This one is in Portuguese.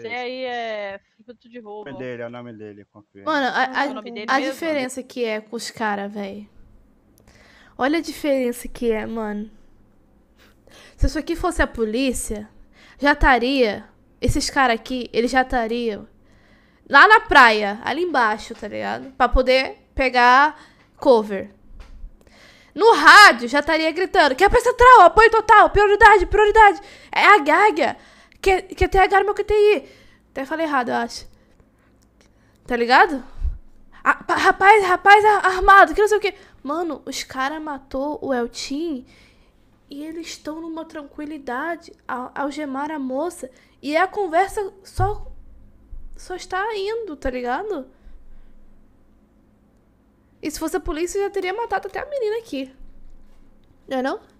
Você aí é, é fruto de roubo. O nome dele, é o nome dele. Mano, a, é a, é a diferença que é com os caras, velho. Olha a diferença que é, mano. Se isso aqui fosse a polícia, já estaria. Esses caras aqui, eles já estariam lá na praia, ali embaixo, tá ligado? Pra poder pegar cover. No rádio já estaria gritando: que é pra central, apoio total, prioridade, prioridade. É a gaga. Que, que no é meu QTI. É até falei errado, eu acho. Tá ligado? A, rapaz, rapaz armado, que não sei o que Mano, os caras matou o Eltim e eles estão numa tranquilidade algemar a moça e a conversa só só está indo, tá ligado? E se fosse a polícia, eu já teria matado até a menina aqui. Não é não?